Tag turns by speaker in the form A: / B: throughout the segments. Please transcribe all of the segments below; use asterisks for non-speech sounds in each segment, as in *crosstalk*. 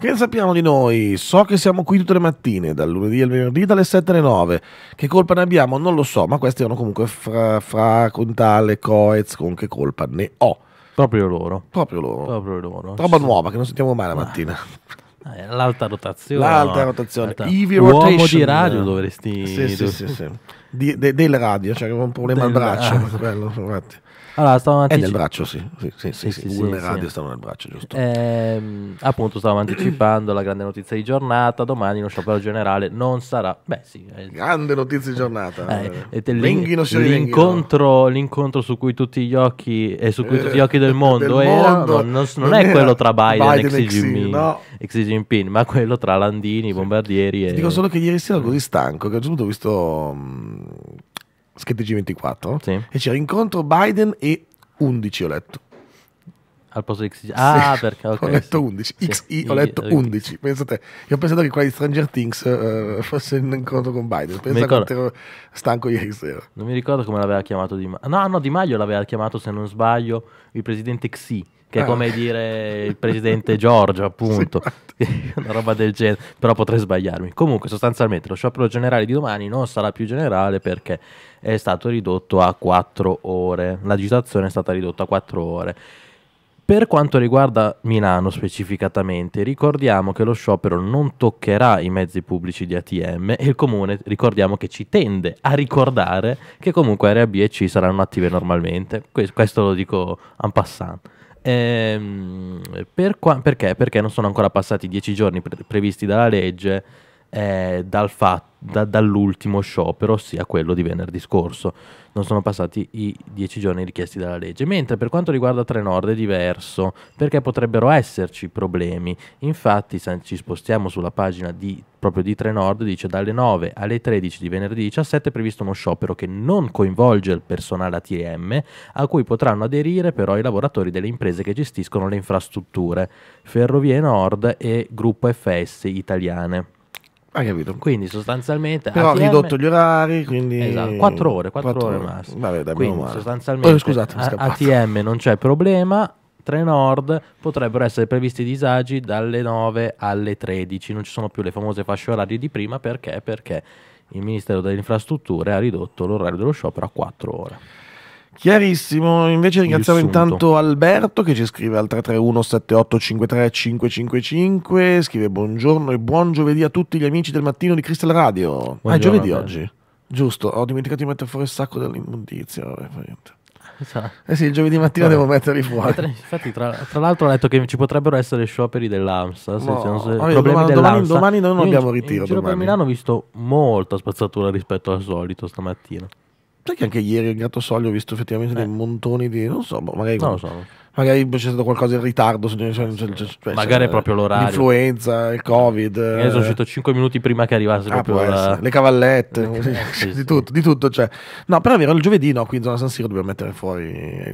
A: Che sappiamo di noi? So che siamo qui tutte le mattine, dal lunedì al venerdì, dalle 7 alle 9. Che colpa ne abbiamo? Non lo so, ma questi erano comunque Fra, fra Contale, Coez, con che colpa ne ho. Proprio loro. Proprio loro. Proprio loro. Roba sì. nuova che non sentiamo mai la ah. mattina. Ah, l'alta rotazione. L'alta rotazione. L'alta... Ivy Uomo rotation. di radio dovresti... Sì, sì, sì. sì. Di, de, del radio, cioè un problema del... al braccio. Ah. Quello, infatti. Allora, stavamo È nel braccio, sì. sì, sì, sì, sì, sì Google sì, Radio stanno nel braccio, giusto.
B: Ehm, appunto, stavamo anticipando la grande notizia di giornata. Domani lo sciopero generale non sarà. Beh, sì.
A: È... Grande notizia di giornata. Eh, eh, eh, l'incontro,
B: l'incontro, su cui tutti gli occhi e eh, su cui eh, tutti gli occhi del mondo, del era, mondo no, non, non, non, è quello tra Biden, Biden e Xi Jinping, no. Xi Jinping, ma quello tra Landini, Bombardieri. e... dico solo
A: che ieri sera ero così stanco che a un certo ho visto mm, Schede G24 sì. e c'era incontro Biden e 11 ho letto. Al posto di XI. Ah, sì. perché okay, ho letto sì. 11. XI ho letto 11. te io ho pensato che qua di Stranger Things uh, fosse un incontro con Biden. Pensate quanto ero stanco ieri
B: sera. Non mi ricordo come l'aveva chiamato Di Maio. No, no, Di Maio l'aveva chiamato, se non sbaglio, il presidente XI che è ah, come dire il presidente Giorgio, *laughs* appunto, sì, *laughs* una roba del genere, però potrei sbagliarmi. Comunque, sostanzialmente, lo sciopero generale di domani non sarà più generale perché è stato ridotto a 4 ore, l'agitazione è stata ridotta a 4 ore. Per quanto riguarda Milano specificatamente, ricordiamo che lo sciopero non toccherà i mezzi pubblici di ATM e il comune ricordiamo che ci tende a ricordare che comunque area B e C saranno attive normalmente. Questo lo dico en passant. Ehm, per qua- perché? Perché non sono ancora passati i dieci giorni pre- previsti dalla legge eh, dal fatto da, dall'ultimo sciopero, ossia quello di venerdì scorso. Non sono passati i dieci giorni richiesti dalla legge. Mentre per quanto riguarda Trenord è diverso, perché potrebbero esserci problemi. Infatti, se ci spostiamo sulla pagina di, proprio di Trenord, dice dalle 9 alle 13 di venerdì 17 è previsto uno sciopero che non coinvolge il personale ATM, a cui potranno aderire però i lavoratori delle imprese che gestiscono le infrastrutture, Ferrovie Nord e Gruppo FS Italiane. Hai capito? Quindi sostanzialmente... Però ATM... ha ridotto gli orari, quindi... Esatto, 4 ore, 4, 4 ore, massimo. Vabbè, dai, quindi sostanzialmente... Oh, scusate, ATM non c'è problema, Trenord potrebbero essere previsti disagi dalle 9 alle 13, non ci sono più le famose fasce orarie di prima perché? Perché il Ministero delle Infrastrutture ha ridotto l'orario dello sciopero a 4 ore.
A: Chiarissimo, invece ringraziamo intanto Alberto che ci scrive al 331 7853 555, scrive buongiorno e buon giovedì a tutti gli amici del mattino di Crystal Radio. Buongiorno, ah, è giovedì oggi. Giusto, ho dimenticato di mettere fuori il sacco dell'immondizia, esatto. Eh sì, il giovedì mattina Vabbè. devo metterli fuori. Infatti, tra,
B: tra, l'altro, ho letto che ci potrebbero essere scioperi dell'AMSA. Se no. se, Vabbè, domani, dell'AMSA. domani, noi non abbiamo ritiro. In, giro domani. per Milano
A: ho visto molta spazzatura rispetto al solito stamattina. Sai che anche ieri il gatto soglio ho visto effettivamente eh. dei montoni di... non so, boh, magari... Non lo so magari c'è stato qualcosa in ritardo, cioè, cioè, magari proprio l'orario, l'influenza, il covid. Eh, sono uscito 5 minuti prima che arrivassero ah, la... le cavallette, le *laughs* sì, di, sì. Tutto, di tutto. Cioè. No, però è vero, il giovedì no, qui in zona San Siro dobbiamo mettere fuori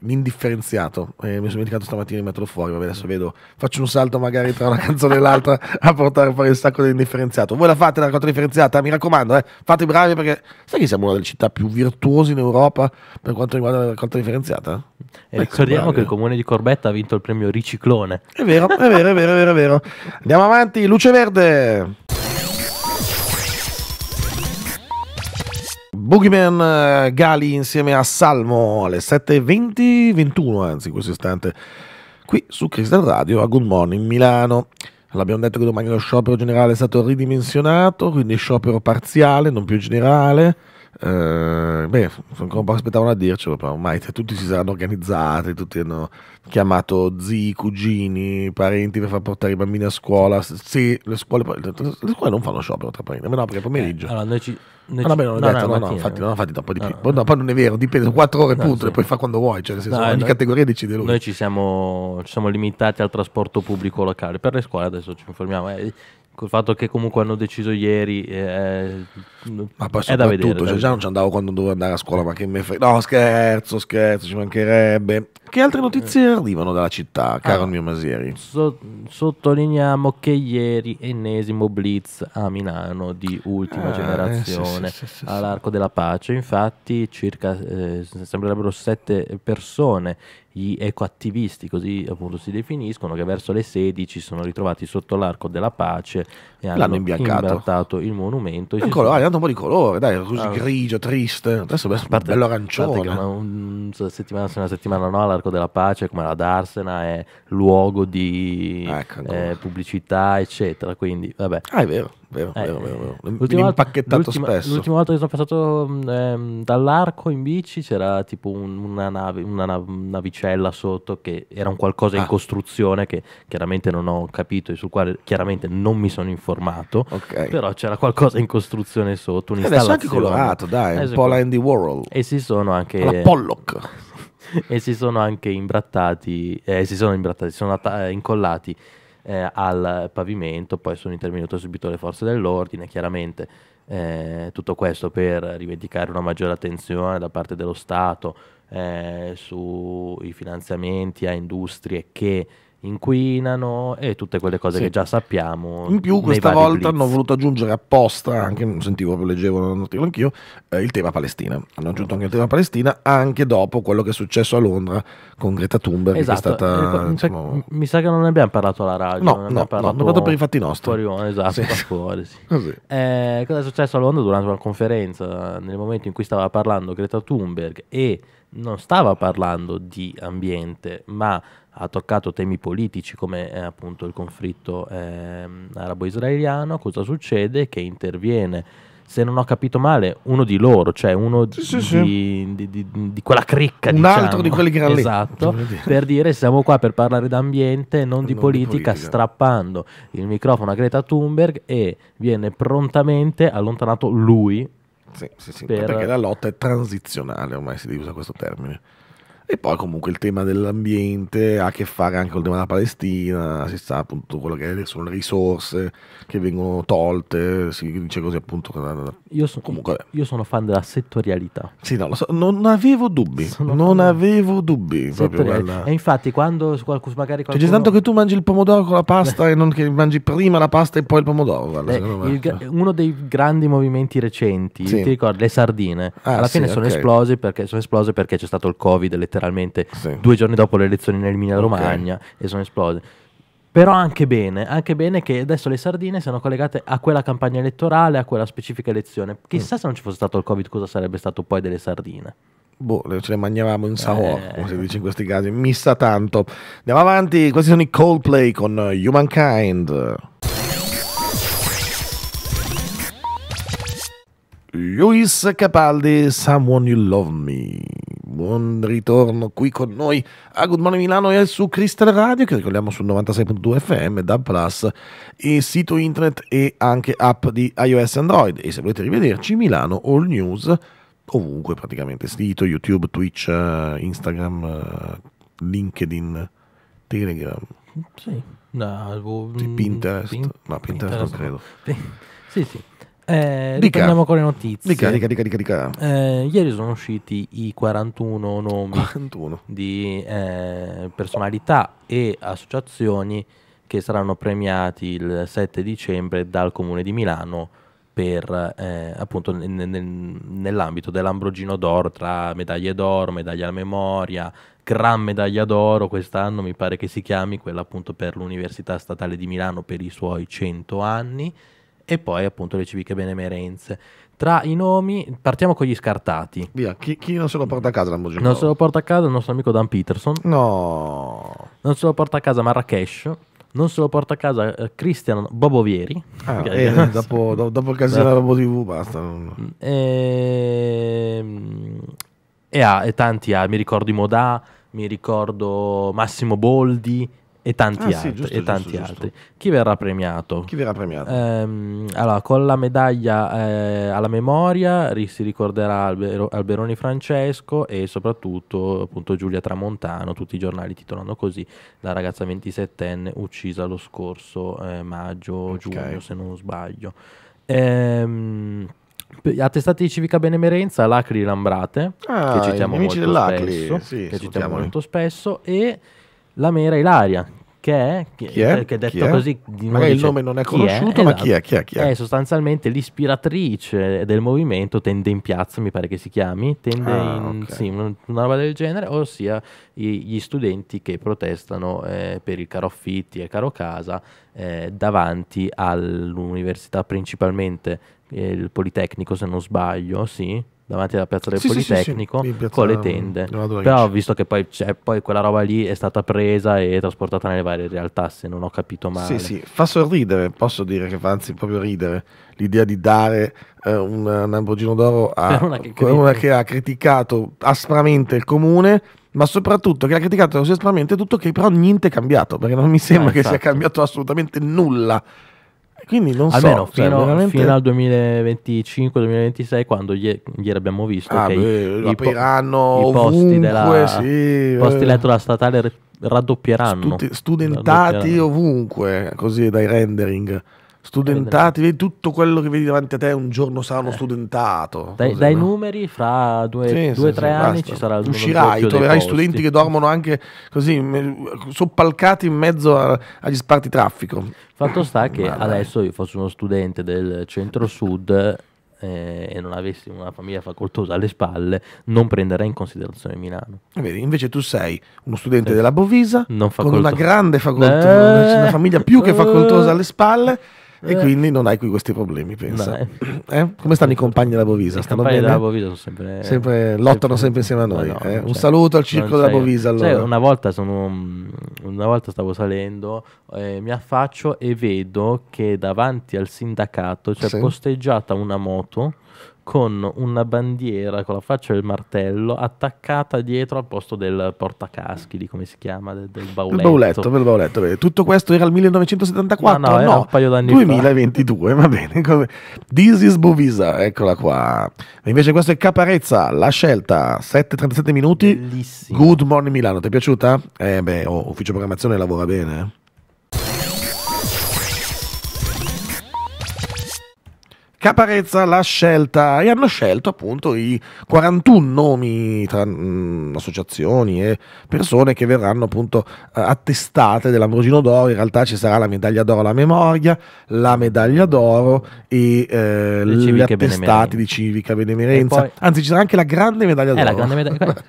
A: l'indifferenziato. Eh, mi sono dimenticato stamattina di metterlo fuori, vabbè adesso vedo, faccio un salto magari tra una *laughs* canzone e l'altra a portare fuori il sacco dell'indifferenziato. Voi la fate la raccolta differenziata, mi raccomando, eh, fate bravi perché sai che siamo una delle città più virtuose in Europa per quanto riguarda la raccolta differenziata? E eh, ricordiamo ecco, che il
B: comune di Corbetta ha vinto il premio Riciclone.
A: È vero, è vero, è vero, è vero, è vero. Andiamo avanti, luce verde. Boogeyman eh, Gali insieme a Salmo alle 7.20, 21 anzi in questo istante, qui su Crystal Radio a Good Morning Milano. L'abbiamo detto che domani lo sciopero generale è stato ridimensionato, quindi sciopero parziale, non più generale. Eh, beh, ancora un po' aspettavano a dircelo, però ormai tutti si saranno organizzati, tutti hanno chiamato zii, cugini, parenti per far portare i bambini a scuola. Sì, le scuole, le scuole non fanno sciopero tra parenti, no, perché pomeriggio. Eh, allora, noi ci, ah, no, non no, detto, no, no, infatti, no, eh. infatti dopo di più. No, poi non è vero, dipende, 4 ore punto, sì. le puoi fare quando vuoi, cioè nel senso, eh, ogni noi, categoria decide lui.
B: Noi ci siamo, ci siamo limitati al trasporto pubblico locale, per le scuole adesso ci informiamo. Eh, col fatto che comunque hanno deciso ieri eh, ma poi è da vedere, cioè, già non ci
A: andavo quando dovevo andare a scuola ma che me fai no scherzo scherzo ci mancherebbe che altre notizie eh. arrivano dalla città, ah, caro ah, mio Masieri?
B: So, sottolineiamo che ieri ennesimo blitz a Milano di ultima ah, generazione eh, sì, sì, sì, all'arco della pace. Infatti, circa eh, sembrerebbero sette persone gli ecoattivisti, così appunto si definiscono, che verso le 16 sono ritrovati sotto l'arco della pace e L'hanno hanno imbiancato il monumento. Il colore, sono... un po' di colore, dai, così ah, grigio,
A: triste, adesso è bello arancione. Una,
B: un, settimana, una settimana no, all'arco Parco della Pace, come la Darsena, è luogo di ecco, eh, pubblicità, eccetera. Quindi, vabbè. Ah, è vero, vero, eh, vero, vero. L'ultima, l'ultima, l'ultima, volta che sono passato ehm, dall'arco in bici c'era tipo un, una, nave, una navicella sotto che era un qualcosa ah. in costruzione che chiaramente non ho capito e sul quale chiaramente non mi sono informato. Okay. Però c'era qualcosa in costruzione sotto, eh, un'installazione. Adesso anche colorato, dai, un po' la Andy Warhol. E si sono anche... La Pollock. *laughs* e si sono anche imbrattati, eh, si sono imbrattati, sono atta- eh, incollati eh, al pavimento, poi sono intervenute subito le forze dell'ordine, chiaramente eh, tutto questo per rivendicare una maggiore attenzione da parte dello Stato eh, sui finanziamenti a industrie che inquinano e tutte quelle cose sì. che già sappiamo. In più questa volta blitz.
A: hanno voluto aggiungere apposta, anche sentivo, leggevo l'articolo anch'io, eh, il tema Palestina. Hanno aggiunto anche il tema Palestina anche dopo quello che è successo a Londra con Greta Thunberg. Esatto. Stata, eh, mi, sa, insomma...
B: mi, sa, che non ne abbiamo parlato alla radio. No, non no, parlato, no, parlato per i fatti nostri. Fuori, esatto, sì. *laughs* fuori, eh, sì. Eh, cosa è successo a Londra durante una conferenza nel momento in cui stava parlando Greta Thunberg e non stava parlando di ambiente, ma ha toccato temi politici come eh, appunto il conflitto eh, arabo-israeliano, cosa succede? Che interviene, se non ho capito male, uno di loro, cioè uno sì, di, sì. Di, di, di, quella cricca. Un diciamo. altro di quelli che erano Esatto, lì. per dire siamo qua per parlare d'ambiente, non, di, non politica, politica, strappando il microfono a Greta Thunberg e viene prontamente allontanato lui. Sì, per... perché la
A: lotta è transizionale, ormai si usa questo termine. E poi comunque il tema dell'ambiente ha a che fare anche col tema della Palestina, si sa appunto quello che sono le risorse che vengono tolte, si dice così appunto. Io, so, comunque, io sono fan della settorialità. Sì, no, so, non avevo dubbi, sono non avevo dubbi. E infatti quando cioè, qualcuno, magari qualcuno... Cioè, c'è tanto che tu mangi il pomodoro con la pasta e non che mangi prima la pasta e poi il pomodoro. Guarda, eh, il, cioè. uno dei grandi movimenti recenti, sì. ti ricordi, le sardine,
B: ah, alla fine sì, sono, esplose perché, sono esplose perché c'è stato il covid, le letteralmente sì. due giorni dopo le elezioni in Emilia Romagna e sono esplose. Però anche bene, anche bene che adesso le sardine siano collegate a quella campagna elettorale, a quella specifica elezione. Chissà mm. se non ci fosse stato il Covid cosa sarebbe
A: stato poi delle sardine. Boh, ce le mangiavamo in saor, eh. come si dice in questi casi. Mi sta tanto. Andiamo avanti, questi sono i Coldplay con Humankind. Luis Capaldi, Someone You Love Me buon ritorno qui con noi a Good Morning Milano e su Crystal Radio che ricordiamo sul 96.2 FM, DAB Plus e sito internet e anche app di iOS Android e se volete rivederci Milano All News ovunque praticamente sito, YouTube, Twitch, eh, Instagram, eh, LinkedIn, Telegram.
B: Sì. No, boh, mm, Pinterest. Pin- no, Pinterest, Pinterest non credo. sì, sì. Eh, dica. con le notizie. Dica, dica, dica, dica, dica. Eh, ieri sono usciti i 41 nomi 41. di eh, personalità e associazioni che saranno premiati il 7 dicembre dal Comune di Milano per, eh, appunto nel, nel, nell'ambito dell'Ambrogino d'oro tra medaglie d'oro, medaglia alla memoria, gran medaglia d'oro quest'anno mi pare che si chiami quella appunto per l'Università Statale di Milano per i suoi 100 anni e poi appunto le civiche benemerenze. Tra i nomi, partiamo con gli scartati. Via, chi, chi non se lo porta a casa Lamborghini? Non se lo porta a casa il nostro amico Dan Peterson. No. Non se lo porta a casa Marrakesh. Non se lo porta a casa eh, Cristian Bobovieri. Ah, eh, eh, *laughs* dopo, dopo il casino della Bobo
A: basta. Mm, ehm,
B: e, e, ah, e tanti, ah, mi ricordo i Modà, mi ricordo Massimo Boldi, e tanti ah, altri. Sì, giusto, e tanti giusto, altri. Giusto. Chi verrà premiato? Chi verrà premiato? Ehm, allora, con la medaglia eh, alla memoria si ricorderà Albero, Alberoni Francesco e soprattutto appunto, Giulia Tramontano, tutti i giornali titolano così, la ragazza 27enne uccisa lo scorso eh, maggio, giugno se non sbaglio. Ehm, Attestati di civica benemerenza, l'Acri Lambrate, ah, che citiamo, molto spesso, sì, che citiamo molto spesso, e la mera Ilaria, che è, chi è? che detto è? così, magari dice, il nome non è conosciuto, ma esatto. chi, è, chi è? Chi è? È sostanzialmente l'ispiratrice del movimento Tende in Piazza, mi pare che si chiami, Tende ah, in okay. sì, una roba del genere, ossia gli studenti che protestano eh, per il caro affitti e caro casa eh, davanti all'università, principalmente eh, il Politecnico, se non sbaglio, sì davanti alla piazza del sì, Politecnico sì, sì, piazza, con le tende. Però ho visto che poi, cioè, poi, quella roba lì è stata presa e trasportata nelle varie realtà, se non ho capito male. Sì, sì,
A: fa sorridere, posso dire che fa anzi proprio ridere l'idea di dare eh, un, un Lamborghini d'oro a *laughs* una che, una che, ha criticato aspramente il comune. Ma soprattutto che ha criticato così aspramente tutto che però niente è cambiato, perché non mi sembra ah, che sia esatto. cambiato assolutamente nulla quindi non Almeno so, cioè, fino, cioè, veramente... fino al
B: 2025-2026, quando ieri abbiamo visto ah, che beh, i, i, po- ovunque, i, posti, della, sì, eh. posti letto
A: dalla statale raddoppieranno Studi- studentati ovunque, così dai rendering studentati, vedi tutto quello che vedi davanti a te un giorno sarà uno eh. studentato. Dai, così, dai no? numeri, fra due o sì, tre sì, anni basta. ci sarà il Uscirai, troverai studenti che dormono anche così, soppalcati in mezzo a, agli sparti traffico. Fatto sta che Vabbè. adesso
B: io fossi uno studente del centro-sud eh, e non avessi una famiglia facoltosa alle spalle, non prenderei in considerazione Milano. Eh, vedi, invece tu sei
A: uno studente eh. della
B: Bovisa, con una
A: grande facoltà, eh. una famiglia più che facoltosa eh? alle spalle e eh. quindi non hai qui questi problemi, pensa. *clears throat* Eh? Come stanno i compagni della Bovisa? I compagni bene? della Bovisa sono sempre, sempre Lottano sempre, sempre insieme a noi. No, eh? Un saluto al circolo della Bovisa. Allora. una,
B: volta sono, mm, una volta stavo salendo, eh, mi affaccio e vedo che davanti al sindacato c'è sì. posteggiata una moto con una bandiera con la faccia del martello attaccata dietro al posto del portacaschi, di come si chiama, del, del bauletto. Il bauletto,
A: del bauletto. Tutto questo era il 1974, no, no, no un paio d'anni 2022, fa. va bene. Come... This is Bovisa, eccola qua. invece questo è Caparezza, la scelta, 7:37 minuti. Bellissimo. Good Morning Milano, ti è piaciuta? Eh beh, oh, ufficio programmazione lavora bene. Eh. Caparezza la scelta e hanno scelto appunto i 41 nomi tra mh, mm, associazioni e persone che verranno appunto eh, attestate dell'Ambrogino d'Oro. In realtà ci sarà la medaglia d'oro alla memoria, la medaglia d'oro e eh, gli attestati di civica benemerenza. Poi... Anzi, ci sarà anche la grande medaglia eh, d'oro. Eh, grande medaglia...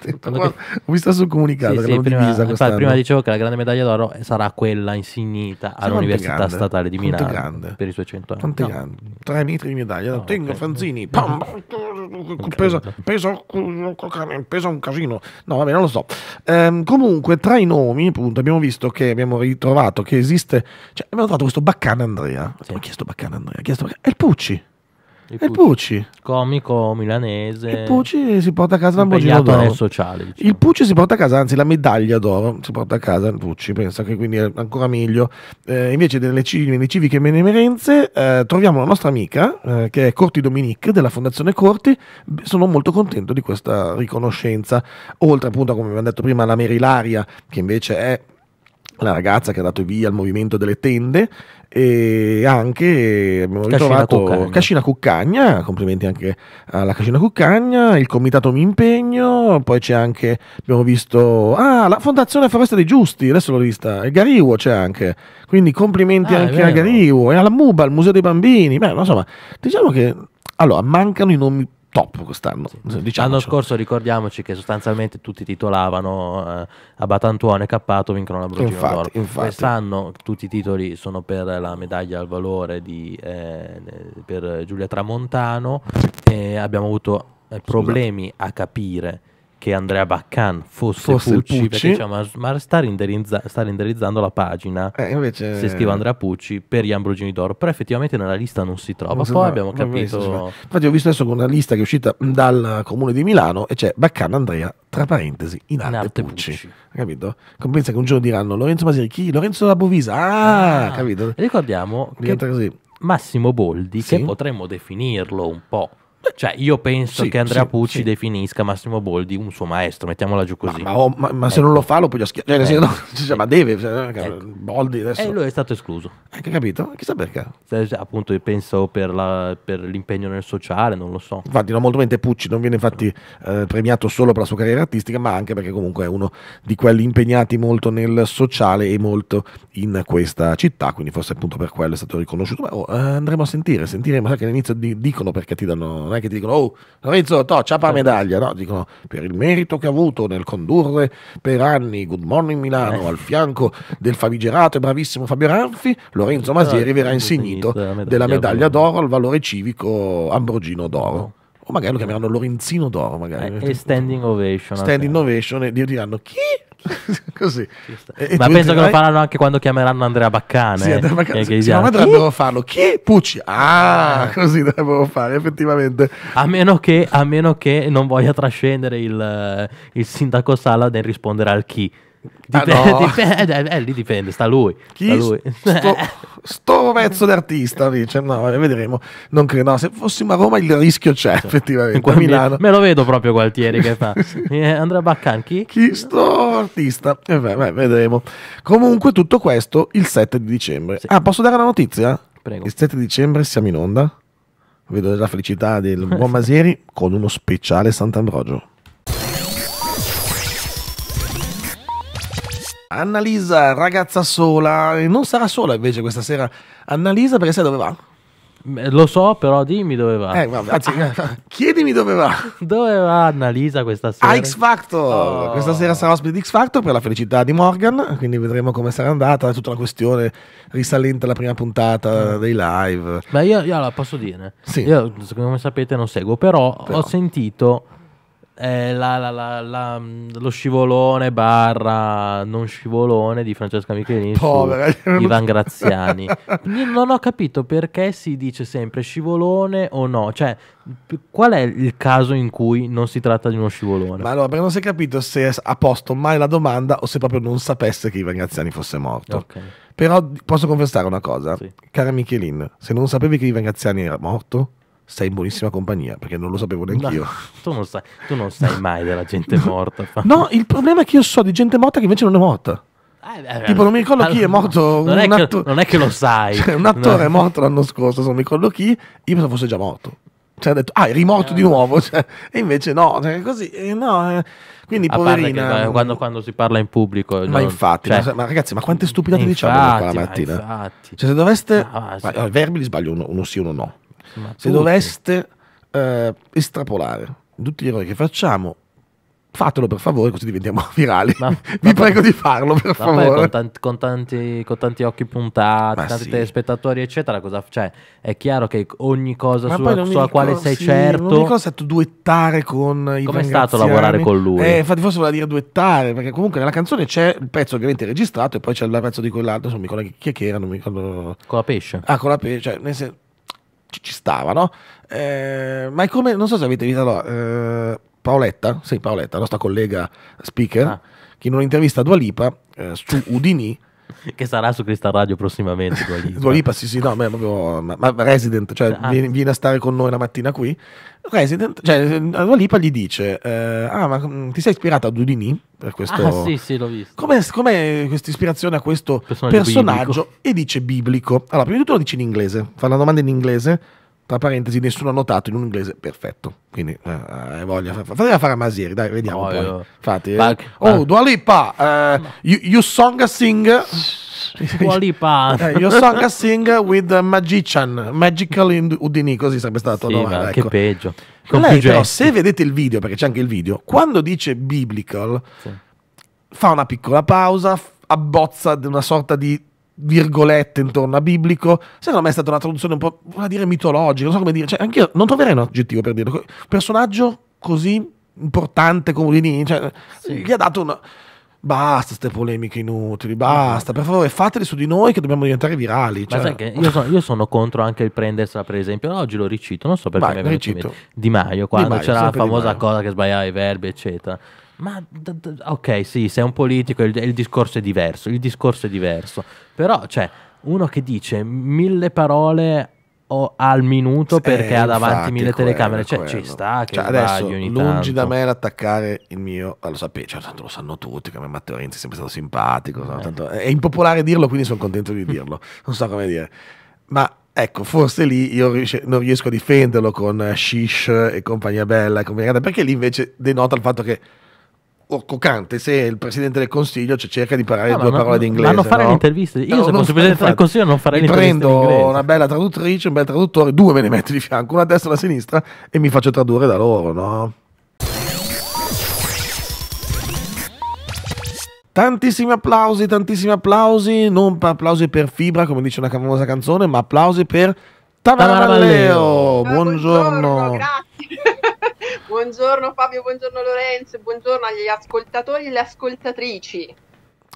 A: *laughs* Ho visto sul comunicato sì, sì, prima, infatti, prima,
B: dicevo che la grande medaglia d'oro sarà quella insignita all'Università Statale di Milano per i suoi 100
A: anni. Quanto no. grande? 3 metri di Italia. Oh, Tengo okay. Fanzini, pam, *laughs* pesa, pesa, pesa, un casino. No, vabbè, non lo so. Ehm, comunque, tra i nomi, appunto, abbiamo visto che abbiamo ritrovato che esiste. Cioè, abbiamo trovato questo Baccana Andrea. Sì. Ho chiesto Baccana Andrea, chiesto Baccana. È il Pucci. Il, il Pucci.
B: Comico milanese. E
A: Pucci si porta a casa Lamborghini d'oro. Sociale, diciamo. Il Pucci si porta a casa, anzi la medaglia d'oro si porta a casa il Pucci, pensa che quindi è ancora meglio. Eh, invece delle nelle civiche menemerenze eh, troviamo la nostra amica eh, che è Corti Dominic della Fondazione Corti, sono molto contento di questa riconoscenza, oltre appunto come abbiamo detto prima alla Merilaria che invece è la ragazza che ha dato via al movimento delle tende e anche abbiamo ritrovato Cascina, Cascina Cuccagna, complimenti anche alla Cascina Cuccagna, il comitato Mi Impegno, poi c'è anche, abbiamo visto, ah, la Fondazione Foresta dei Giusti, adesso l'ho vista, e Gariuo c'è anche, quindi complimenti ah, anche a Gariuo e alla MUBA, al Museo dei Bambini, beh, insomma, diciamo che, allora, mancano i nomi top quest'anno. Diciamoci.
B: L'anno scorso ricordiamoci che sostanzialmente tutti titolavano eh, a Batantuone, Cappato vincono la Brugino d'Oro. Quest'anno tutti i titoli sono per la medaglia al valore di, eh, per Giulia Tramontano e abbiamo avuto eh, problemi a capire che Andrea Baccan fosse, fosse Pucci, Pucci, perché diciamo, ma sta, renderizza, sta, renderizzando la pagina eh, invece... se scrive Andrea Pucci per gli Ambrogini d'Oro, però effettivamente
A: nella lista non si trova, non poi va, abbiamo capito... Infatti ho visto adesso con una lista che è uscita dal Comune di Milano e c'è Baccan Andrea, tra parentesi, in arte, in arte Pucci. Pucci. capito? compensa che un giorno diranno Lorenzo Masini, chi? Lorenzo da Bovisa, ah, ah, capito? Ricordiamo che così. Massimo Boldi, sì? che
B: potremmo definirlo un po' Cioè, io penso sì, che Andrea sì, Pucci sì. definisca Massimo Boldi un suo maestro, mettiamola giù così. Ma, oh, ma,
A: ma, ma ecco. se non lo ecco. fa, lo puoi schiacciare. Cioè, eh, no, cioè, ma deve, cioè, eh, ecco. Boldi adesso. E eh, lui è stato escluso. Hai capito? Chissà perché.
B: appunto, penso per, la, per l'impegno nel sociale, non lo so.
A: Infatti, no, molto mente Pucci non viene infatti eh, premiato solo per la sua carriera artistica, ma anche perché comunque è uno di quelli impegnati molto nel sociale e molto in questa città. Quindi, forse appunto per quello è stato riconosciuto. Ma oh, eh, andremo a sentire, sentiremo. sai che all'inizio di, dicono perché ti danno non è che ti dicono, oh, Renzo, to, la certo. medaglia, no, dicono, per il merito che ha avuto nel condurre per anni Good Morning Milano eh. al fianco del famigerato e bravissimo Fabio Ranfi, Lorenzo ah, Masieri verrà insignito della medaglia d'oro al valore civico ambrogino d'oro oh. o magari lo chiameranno Lorenzino d'oro magari. Eh, e standing ovation standing ovation e diranno chi? *laughs* Così. E Ma penso dirai... che lo
B: faranno anche quando chiameranno Andrea Baccane. Sì, Andrea Baccane. Eh, che sì, ma dovrebbero
A: farlo. Chi? Pucci.
B: Ah, ah, così dovrebbero fare, effettivamente. A meno che, a meno che non voglia trascendere il, eh, il sindaco Sala nel rispondere al chi. Ah, *laughs* dipende, ah eh, no. dipende, eh, lì dipende, sta lui. Chi? Sta lui. Sto, *laughs*
A: sto pezzo d'artista, dice, no, vedremo. Non credo, no, se fossimo a Roma il rischio c'è, cioè, effettivamente. A Milano. Me lo
B: vedo proprio Gualtieri che fa. *laughs*
A: Eh, Andrea Baccan, chi? Chi sto artista? Eh beh, beh, vedremo. Comunque tutto questo il 7 di dicembre. Sì. Ah, posso dare una notizia? Prego. Il 7 di dicembre siamo in onda. Vedo la felicità del buon Masieri con uno speciale Sant'Ambrogio. Annalisa, ragazza sola, non sarà sola invece questa sera. Annalisa, perché sai dove va? Eh, lo so, però dimmi dove va. Eh, vabbè, anzi, *laughs* chiedimi dove va. Dove
B: va Annalisa questa sera? A X
A: Factor. Oh. Questa sera sarà ospite di X Factor per la felicità di Morgan, quindi vedremo come sarà andata. Tutta la questione risalente alla prima puntata mm. dei live. Beh, io, io allora, posso dire, sì. io come sapete non seguo, però, però. ho sentito
B: eh, la, la, la, mm, lo scivolone barra non scivolone di Francesca Michelin Povera. su Ivan Graziani. non ho capito perché si dice sempre scivolone o no, cioè qual è il caso in cui non
A: si tratta di uno scivolone? Ma allora, perché non si è capito se ha posto mai la domanda o se proprio non sapesse che Ivan Graziani fosse morto. Okay. Però posso confessare una cosa, sì. cara Michelin, se non sapevi che Ivan Graziani era morto stai in buonissima compagnia perché non lo sapevo neanche io. No,
B: *laughs* tu, non sai, tu non sai mai della gente morta. *laughs* no,
A: il problema è che io so di gente morta che invece non è morta. Eh, eh, eh. tipo, non mi ricordo chi è morto. Non, è, atto-
B: che, non è che, lo sai. *laughs* Cioè, un attore no. è morto
A: l'anno scorso. Se non mi ricordo chi, io pensavo fosse già morto. Cioè, ha detto, ah, è rimorto eh, di nuovo. Cioè, e invece no, cioè, così, eh, no. Eh. Quindi, a poverina. Che,
B: quando, quando, si parla in pubblico. Ma non, infatti, cioè, ma,
A: ragazzi, ma quante stupidate diciamo infatti, diciamo qua la mattina? Infatti. Cioè, se doveste. No, ma, Verbi li sbaglio uno, uno sì, uno no se doveste eh, estrapolare tutti gli errori che facciamo, fatelo per favore, così diventiamo *laughs* virali. Ma, Vi ma prego poi, di farlo per
B: favore. Con tanti, con, tanti, con tanti, occhi puntati, ma tanti sì. telespettatori, eccetera, cosa, cioè,
A: è chiaro che ogni cosa ma sulla, sulla quale ricordo, sei sì, certo. Non mi è stato duettare con i Ivan Come è stato lavorare con lui? Eh, infatti, forse voleva dire duettare, perché comunque nella canzone c'è il pezzo ovviamente registrato e poi c'è il pezzo di quell'altro. Non mi ricordo chi era, non mi ricordo. Con la pesce. Ah, con la pesce, cioè, nel senso ci, ci stava, no? Eh, ma è come, non so se avete visto, allora, eh, Paoletta, sì Paoletta, nostra collega speaker, ah. che in un'intervista a Dualipa eh, su Udini
B: *laughs* che sarà su Crystal Radio prossimamente. Dua
A: sì, sì, no, ma, proprio, ma, ma Resident, cioè ah. viene, viene, a stare con noi la mattina qui. Resident, cioè Dua gli dice, eh, ah, ma mm, ti sei ispirato a Dudini? Per questo... Ah, sì, sì, l'ho visto. Com'è, com'è questa ispirazione a questo personaggio? personaggio e dice biblico. Allora, prima di tutto lo dice in inglese, fa la domanda in inglese tra parentesi nessuno ha notato in un inglese perfetto quindi eh, eh voglia fatela fare a Masieri dai vediamo oh, poi io. infatti eh. Back, oh Dua Lipa uh, you, you, song a sing *laughs* Dua Lipa eh, you song a sing with a magician magical in Udini così sarebbe stato sì, no, ma, ecco. che peggio Con lei però se vedete il video perché c'è anche il video quando dice biblical sì. fa una piccola pausa abbozza una sorta di virgolette intorno a biblico, secondo me è stata una traduzione un po', vuol dire mitologica, non so come dire, cioè anch'io non troverei un aggettivo per dirlo, un personaggio così importante come Houdini, cioè, sì. gli ha dato una... Basta queste polemiche inutili, basta, per favore fateli su di noi che dobbiamo diventare virali. Cioè. Io, sono, io, sono, contro anche
B: il prendersela, per esempio, oggi lo ricito, non so perché Vai, mi è venuto Di Maio, quando di Maio, c'era la famosa cosa che sbagliava i verbi, eccetera. Ma d- d- ok, sì, sei un politico, il, il, discorso è diverso, il discorso è diverso. Però c'è cioè, uno che dice mille parole al minuto perché eh, ha davanti mille telecamere, cioè ci sta che cioè, adesso ogni lungi tanto. da
A: me l'attaccare il mio, eh, lo sapete, cioè, tanto lo sanno tutti come Matteo Renzi è sempre stato simpatico, eh. tanto, è impopolare dirlo, quindi sono contento di dirlo. non so come dire. Ma Ecco, forse lì io non riesco a difenderlo con Shish e compagnia bella perché lì invece denota il fatto che Occocante se il presidente del consiglio cioè, cerca di parlare no, due ma, parole di inglese. Ma non fare no? l'intervista. Io, no, se fosse presidente del consiglio, non farei l'intervista. Prendo una bella traduttrice, un bel traduttore, due me ne metto di fianco, una a destra e una a sinistra, e mi faccio tradurre da loro, no? Tantissimi applausi, tantissimi applausi, non applausi per Fibra, come dice una famosa canzone, ma applausi per Tamaralleo. Buongiorno. Ah, buongiorno.
C: Grazie. Buongiorno Fabio, buongiorno Lorenzo, buongiorno agli ascoltatori e alle ascoltatrici.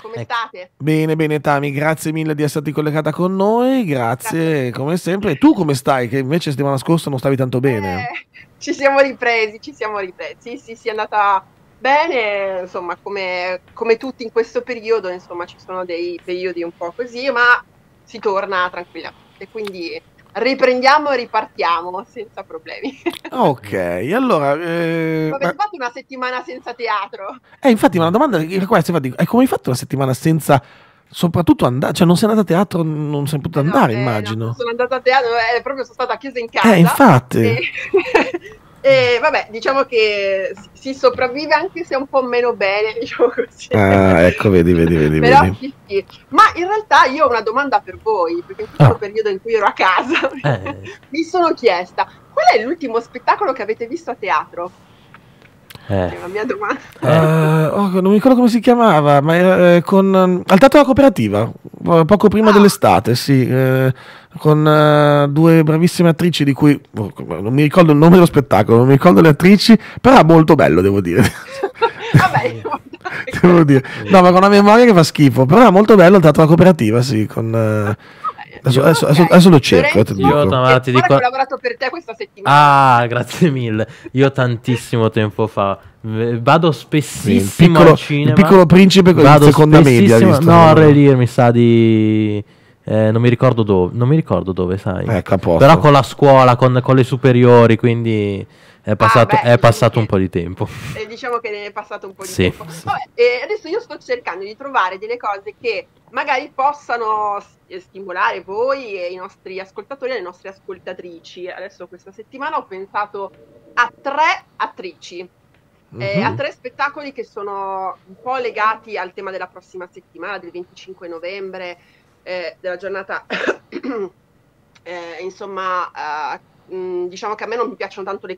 C: Come ecco. state?
A: Bene, bene Tami, grazie mille di esserti collegata con noi, grazie, grazie. come sempre. E tu come stai? Che invece settimana scorsa non stavi tanto bene.
C: Eh, ci siamo ripresi, ci siamo ripresi. Sì, sì, sì, è andata bene, insomma, come, come tutti in questo periodo, insomma, ci sono dei periodi un po' così, ma si torna tranquillamente, quindi Riprendiamo e ripartiamo senza problemi.
A: *laughs* Ok, allora... Eh, hai ma... fatto
C: una settimana senza teatro?
A: Eh, infatti, ma la domanda è questa, infatti, è come hai fatto una settimana senza... Soprattutto andare, cioè non sei andata a teatro, non sei potuta andare, eh, immagino. No, sono
C: andata a teatro, eh, proprio sono stata chiusa in eh, casa. Eh, infatti. E... *laughs* *laughs* E vabbè, diciamo che si sopravvive anche se un po' meno bene, *laughs* diciamo così.
A: Ah, ecco, vedi, vedi, vedi. Però, vedi.
C: Sì, sì. Ma in realtà io ho una domanda per voi, perché in questo ah. periodo in cui ero a casa *laughs* eh. *laughs* mi sono chiesta qual è l'ultimo spettacolo che avete visto a teatro? Eh. È la mia domanda.
A: Uh, oh, non mi ricordo come si chiamava, ma eh, con... Mm, al teatro della cooperativa, eh, poco prima ah. dell'estate, sì, eh, con eh, due bravissime attrici di cui oh, non mi ricordo il nome dello spettacolo, non mi ricordo le attrici, però molto bello, devo dire. *laughs* Vabbè, *laughs* devo dire. No, ma con una memoria che fa schifo, però molto bello, tanto la cooperativa, sì, con... Eh, Adesso, adesso, adesso, adesso lo cerco. Lorenzo, eh, io
B: dico... Guarda, ho
C: lavorato per te questa
B: settimana. Ah, grazie mille. Io tantissimo tempo fa vado spessissimo piccolo, al cinema. Il piccolo principe con la seconda media. No, a Relier mi sa di... Eh, non mi ricordo dove, non mi ricordo dove, sai. Ecco, Però con la scuola, con, con le superiori, quindi è ah, passato, ah, beh, è passato che, un po' di tempo.
C: Eh, diciamo che è passato un po' di sì. tempo. Vabbè, eh, adesso io sto cercando di trovare delle cose che magari possano stimolare voi e i nostri ascoltatori e le nostre ascoltatrici. Adesso questa settimana ho pensato a tre attrici, mm-hmm. eh, mhm. a tre spettacoli che sono un po' legati al tema della prossima settimana, del 25 novembre, eh, della giornata, *coughs* eh, insomma, eh, mh, diciamo che a me non mi piacciono tanto le,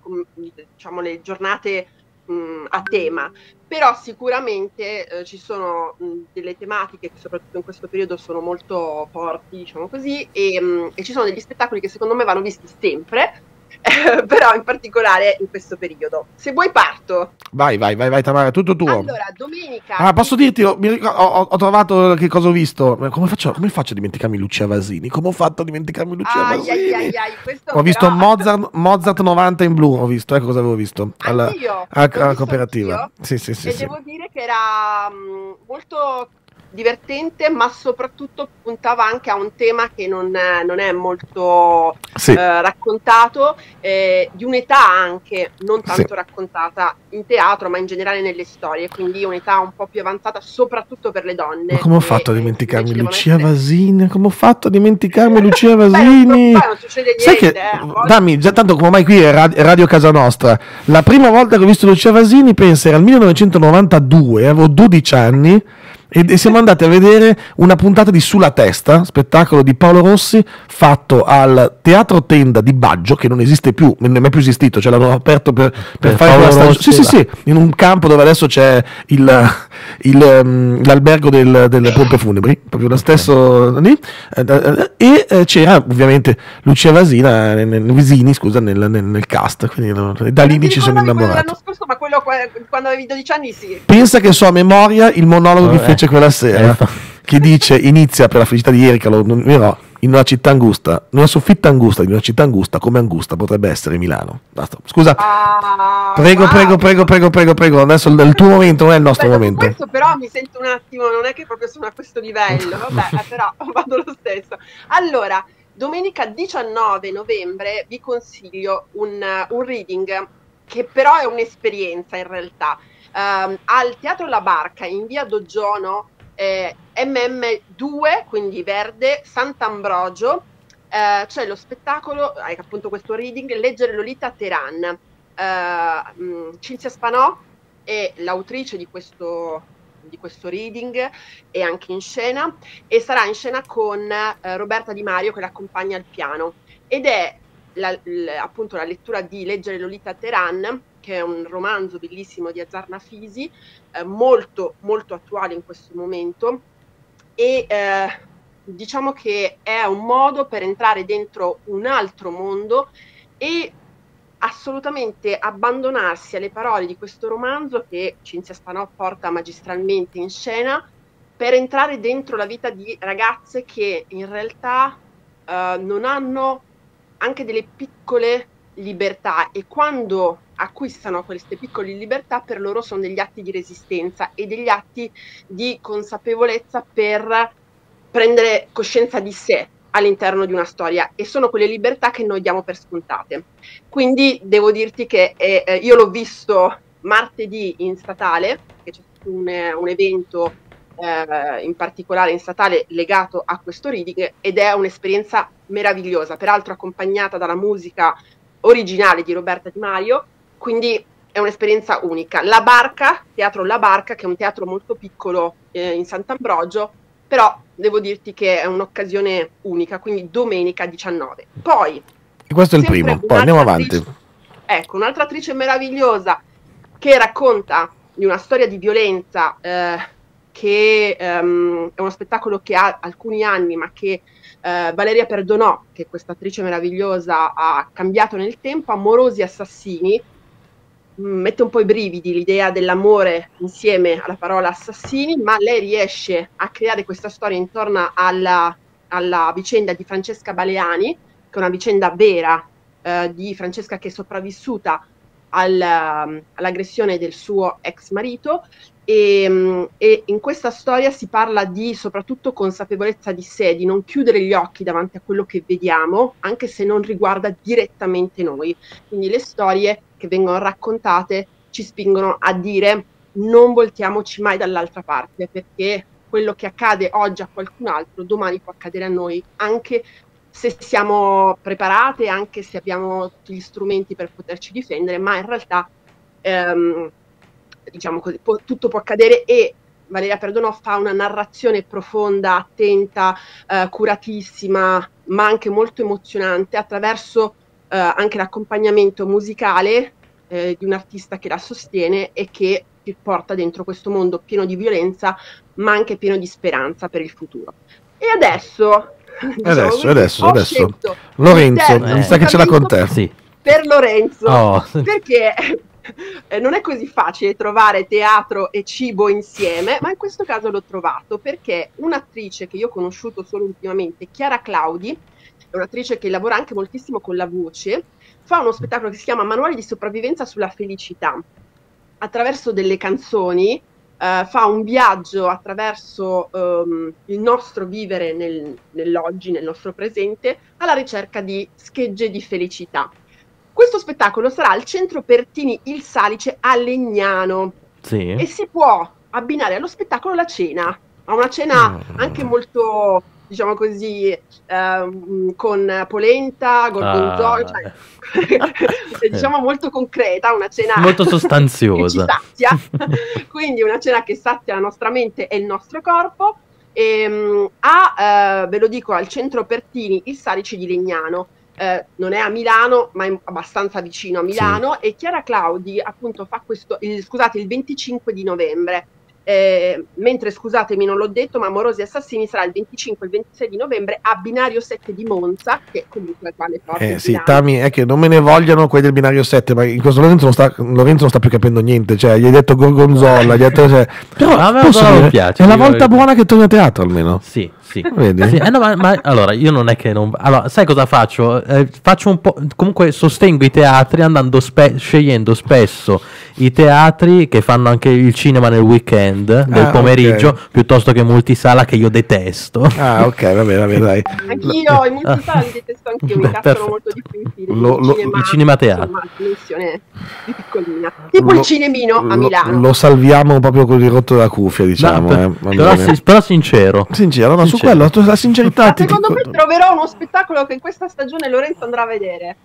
C: diciamo, le giornate mh, a tema, però sicuramente eh, ci sono mh, delle tematiche che soprattutto in questo periodo sono molto forti, diciamo così, e, mh, e, ci sono degli spettacoli che secondo me vanno visti sempre, *laughs* però in particolare in questo periodo. Se vuoi parto.
A: Vai, vai, vai, vai Tamara, tutto tuo. Allora,
C: domenica... Ah,
A: posso dirti, oh, ho, ho, ho trovato che cosa ho visto. Come faccio, come faccio a dimenticarmi Lucia Vasini? Come ho fatto a dimenticarmi Lucia ai, Vasini? Ai, ai,
C: ai, ho visto Mozart,
A: Mozart, 90 in blu, ho visto, ecco cosa avevo visto. Alla, alla, alla cooperativa. Anch'io. Sì, sì, sì. E sì. devo
C: dire che era mm, molto divertente, ma soprattutto puntava anche a un tema che non, non è molto sì. eh, raccontato, eh, di un'età anche non tanto sì. raccontata in teatro, ma in generale nelle storie, quindi un'età un po' più avanzata, soprattutto per le donne. Ma come ho fatto
A: a dimenticarmi Lucia essere... Vasini? Come ho fatto a dimenticarmi *laughs* Lucia Vasini? Beh, non, non succede niente. Sai che, eh, mm, dammi, già tanto come mai qui è Radio Casa Nostra, la prima volta che ho visto Lucia Vasini penso era al 1992, avevo 12 anni e, siamo andati a vedere una puntata di Sulla Testa, spettacolo di Paolo Rossi, fatto al Teatro Tenda di Baggio, che non esiste più, non è mai più esistito, cioè l'hanno aperto per, per eh, fare Paolo una stagione. Sì, sì, sì, in un campo dove adesso c'è il, il, um, l'albergo del, delle pompe funebri, proprio lo stesso lì, eh, eh, e eh, c'era ovviamente Lucia Vasina, nel, Visini, scusa, nel, nel, nel cast, quindi da lì mi ci sono innamorato. L'anno scorso,
C: ma quello quando avevi 12 anni sì.
A: Pensa che so a memoria il monologo oh, che eh. fece voce quella sera eh, che dice inizia per la felicità di ieri che lo nominò, in una città angusta, in una soffitta angusta di una città angusta come angusta potrebbe essere Milano. Basta. Scusa, prego, prego, prego, prego, prego, prego, adesso il tuo momento non è il nostro Aspetta, momento. Questo però mi sento un attimo,
C: non è che proprio sono a questo livello, vabbè, *laughs* però vado lo stesso. Allora, domenica 19 novembre vi consiglio un, un reading che però è un'esperienza in realtà Um, al Teatro La Barca in via Doggiono eh, MM2, quindi verde, Sant'Ambrogio, eh, c'è lo spettacolo, eh, appunto questo reading, Leggere Lolita a Teheran. Uh, Cinzia Spanò è l'autrice di questo, di questo reading e anche in scena e sarà in scena con uh, Roberta Di Mario che l'accompagna al piano ed è la, l, appunto la lettura di Leggere Lolita a Teheran che è un romanzo bellissimo di Azzarna Fisi, eh, molto, molto attuale in questo momento e eh, diciamo che è un modo per entrare dentro un altro mondo e assolutamente abbandonarsi alle parole di questo romanzo che Cinzia Spanò porta magistralmente in scena per entrare dentro la vita di ragazze che in realtà eh, non hanno anche delle piccole libertà e quando acquistano queste piccole libertà per loro sono degli atti di resistenza e degli atti di consapevolezza per prendere coscienza di sé all'interno di una storia e sono quelle libertà che noi diamo per scontate. Quindi devo dirti che eh, eh io l'ho visto martedì in statale, che c'è stato un, un evento eh, in particolare in statale legato a questo reading ed è un'esperienza meravigliosa, peraltro accompagnata dalla musica originale di Roberta Di Maio quindi è un'esperienza unica. La Barca, Teatro La Barca, che è un teatro molto piccolo eh, in Sant'Ambrogio, però devo dirti che è un'occasione unica, quindi domenica 19. Poi...
A: E questo è il primo, poi andiamo avanti. Attrice,
C: ecco, un'altra attrice meravigliosa che racconta di una storia di violenza eh, che ehm, è uno spettacolo che ha alcuni anni, ma che eh, Valeria Perdonò, che è questa attrice meravigliosa, ha cambiato nel tempo, Amorosi Assassini, Mm, mette un po' i brividi l'idea dell'amore insieme alla parola assassini, ma lei riesce a creare questa storia intorno alla, alla vicenda di Francesca Baleani, che è una vicenda vera eh, di Francesca che è sopravvissuta al, mm, all'aggressione del suo ex marito e, mm, e, in questa storia si parla di soprattutto consapevolezza di sé, di non chiudere gli occhi davanti a quello che vediamo, anche se non riguarda direttamente noi. Quindi le storie che vengono raccontate ci spingono a dire non voltiamoci mai dall'altra parte perché quello che accade oggi a qualcun altro domani può accadere a noi anche se siamo preparate, anche se abbiamo tutti gli strumenti per poterci difendere, ma in realtà ehm, diciamo così, può, tutto può accadere e Valeria Perdono fa una narrazione profonda, attenta, eh, curatissima, ma anche molto emozionante attraverso eh, anche l'accompagnamento musicale eh, di un artista che la sostiene e che ti porta dentro questo mondo pieno di violenza, ma anche pieno di speranza per il futuro. E adesso... *laughs* Diciamo, adesso, adesso, adesso. Lorenzo, mi sa che ce l'ha con te. Sì. Per Lorenzo, oh. *laughs* perché eh, non è così facile trovare teatro e cibo insieme, ma in questo caso l'ho trovato perché un'attrice che io ho conosciuto solo ultimamente, Chiara Claudi, è un'attrice che lavora anche moltissimo con la voce, fa uno spettacolo che si chiama Manuale di sopravvivenza sulla felicità. Attraverso delle canzoni Uh, fa un viaggio attraverso um, il nostro vivere nel, nell'oggi, nel nostro presente, alla ricerca di schegge di felicità. Questo spettacolo sarà al Centro Pertini Il Salice a Legnano sì. e si può abbinare allo spettacolo la cena, a una cena ah. anche molto diciamo così, ehm, con polenta, gorgonzola, ah. cioè, *laughs* diciamo molto concreta, una cena molto *laughs* sostanziosa. *laughs* Quindi una cena che sazia la nostra mente e il nostro corpo. E, ehm, a, eh, ve lo dico, al centro Pertini, il Salice di Legnano. Eh, non è a Milano, ma è abbastanza vicino a Milano. Sì. E Chiara Claudi, appunto, fa questo, il, scusate, il 25 di novembre eh, mentre scusatemi non l'ho detto ma Morosi Assassini sarà il 25 e il 26 di novembre a binario 7 di Monza che comunque è quale porta eh, sì,
A: Tami, è che non me ne vogliono quelli del binario 7 ma in questo momento non sta, Lorenzo non sta più capendo niente cioè gli hai detto Gorgonzola gli hai detto cioè, però, però a me piace, è la volta io... buona che torni a teatro almeno sì sì. Ah, vedi? Sì. Eh,
B: no, ma, ma, allora, io non è che non... Allora, sai cosa faccio? Eh, faccio un po'... Comunque sostengo i teatri andando spe... scegliendo spesso i teatri che fanno anche il cinema nel weekend, nel ah, pomeriggio, okay. piuttosto che multisala che io detesto. Ah, ok, va bene, va bene, dai. Anch'io, i multisala li detesto anch'io, mi piacciono molto
C: di più Lo, lo, cinema, il cinema teatro. Insomma, di Tipo lo, il cinemino a Milano. Lo
A: salviamo proprio con il rotto della cuffia, diciamo. No, esatto. per, eh, però, però sincero. Sincero, no, su quello, la sincerità ma Secondo dico...
C: me troverò uno spettacolo che in questa stagione Lorenzo andrà a vedere.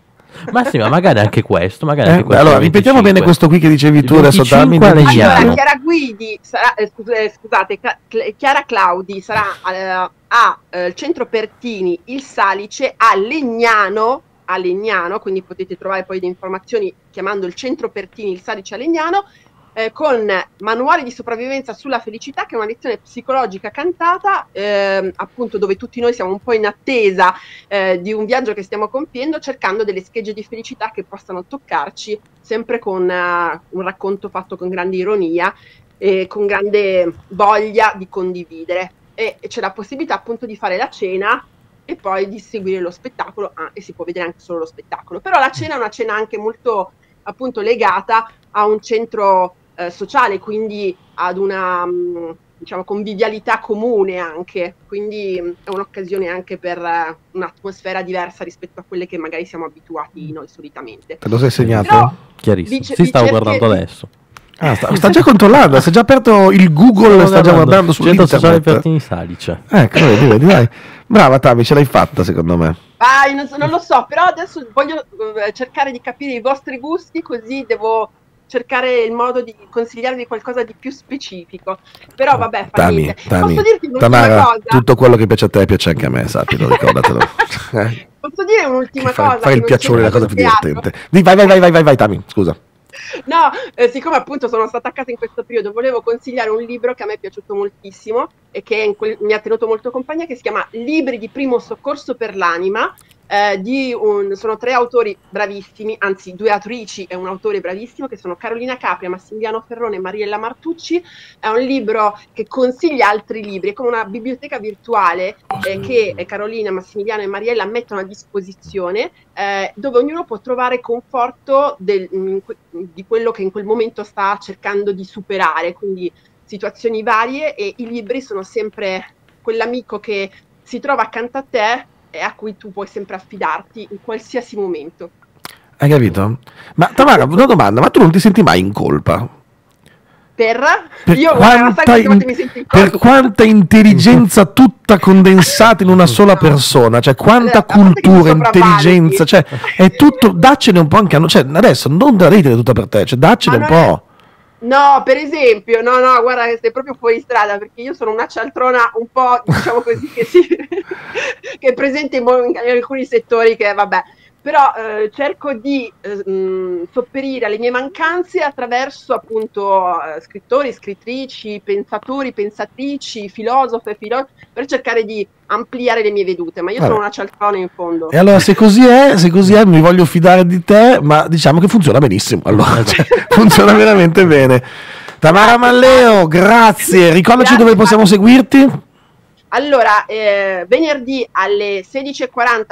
C: Ma sì, ma
B: magari anche questo. Magari eh, anche questo allora, ripetiamo bene questo qui che dicevi tu adesso.
A: Dammi allora,
C: Chiara Guidi, sarà, eh, eh scusate, Chiara Claudi sarà eh, al eh, centro Pertini, il Salice, a Legnano, a Legnano, quindi potete trovare poi le informazioni chiamando il centro Pertini, il Salice a Legnano, eh, con Manuale di sopravvivenza sulla felicità, che è una lezione psicologica cantata, eh, appunto dove tutti noi siamo un po' in attesa eh, di un viaggio che stiamo compiendo, cercando delle schegge di felicità che possano toccarci, sempre con uh, un racconto fatto con grande ironia e con grande voglia di condividere. E, c'è la possibilità appunto di fare la cena e poi di seguire lo spettacolo, ah, e si può vedere anche solo lo spettacolo. Però la cena è una cena anche molto appunto legata a un centro eh, sociale, quindi ad una mm, diciamo, convivialità comune anche, quindi mm, è un'occasione anche per uh, un'atmosfera diversa rispetto a quelle che magari siamo abituati noi solitamente. Te lo sei segnato? Però, Chiarissimo, dice, si stavo guardando che... adesso.
B: Ah, sta, sta, già controllando, si è già aperto il Google, sta già guardando su Centro Sociale Pertini Salice.
A: Ecco, vedi, vedi, dai. Brava Tavi, ce l'hai fatta secondo me.
C: Ah, non, so, non, lo so, però adesso voglio uh, cercare di capire i vostri gusti, così devo cercare il modo di consigliarvi qualcosa di più specifico. Però eh, vabbè, Tami, Tami, posso dirti Tamara, cosa? tutto
A: quello che piace a te piace anche a me, sappilo, ricordatelo.
C: *laughs* posso dire un'ultima fa, cosa? Fai il piacere, è la cosa più divertente.
A: Vai, vai, vai, vai, vai, vai Tami, scusa.
C: No, eh, siccome appunto sono stata a casa in questo periodo, volevo consigliare un libro che a me è piaciuto moltissimo e che quel, mi ha tenuto molto compagnia, che si chiama Libri di primo soccorso per l'anima, eh, di un, sono tre autori bravissimi, anzi due autrici e un autore bravissimo, che sono Carolina Capria, Massimiliano Ferrone e Mariella Martucci. È un libro che consiglia altri libri, è come una biblioteca virtuale eh, che eh, Carolina, Massimiliano e Mariella mettono a disposizione, eh, dove ognuno può trovare conforto del, di quello che in quel momento sta cercando di superare, quindi situazioni varie e i libri sono sempre quell'amico che si trova accanto a te a cui tu puoi sempre affidarti in qualsiasi momento.
A: Hai capito? Ma Tamara, una domanda, ma tu non ti senti mai in colpa?
C: Per, per, Io, quanta, in, in per
A: quanta, intelligenza tutta condensata in una sola persona, cioè quanta cultura, intelligenza, cioè è tutto, daccene un po' anche a noi, cioè adesso non darete tutta per te, cioè daccene un po'.
C: No, per esempio, no, no, guarda che sei proprio fuori strada perché io sono una cialtrona un po', diciamo così, *laughs* che, si, che è presente in, in, alcuni settori che, vabbè, però eh, cerco di eh, mm, sopperire alle mie mancanze attraverso appunto eh, scrittori, scrittrici, pensatori, pensatrici, filosofe, filosofi, per cercare di ampliare le mie vedute, ma io allora. sono una cialtrone in fondo. E allora
A: se così è, se così è, mi voglio fidare di te, ma diciamo che funziona benissimo, allora, cioè, funziona veramente bene. Tamara Malleo, grazie, ricordaci grazie, dove possiamo seguirti.
C: Allora, eh, venerdì alle 16.40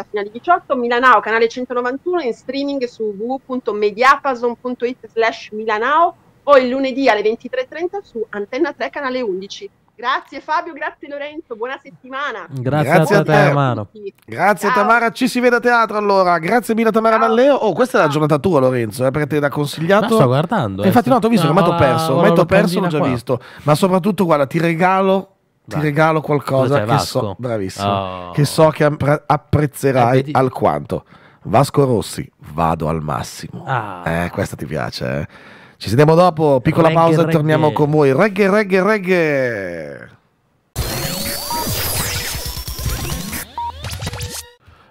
C: fino alle 18 Milanao, canale 191 in streaming su www.mediapason.it slash Milanao o il lunedì alle 23.30 su Antenna 3 canale 11. Grazie Fabio, grazie Lorenzo, buona settimana.
A: Grazie, grazie a te, Mano. Grazie Ciao. Tamara, ci si vede a teatro allora. Grazie mille Tamara Valleo. Oh, questa è la giornata tua Lorenzo, eh, perché te l'ha consigliato. La sto guardando. Eh, infatti no, ti ho visto, no, ormai t'ho perso, ormai t'ho perso, l'ho già qua. visto. Ma soprattutto guarda, ti regalo ti regalo qualcosa che so, bravissimo, oh. che so che apprezzerai eh, alquanto. Vasco Rossi, vado al massimo. Ah. Eh, questa ti piace. Eh? Ci sentiamo dopo, piccola reggae, pausa e torniamo con voi. Reggae, reggae, reggae.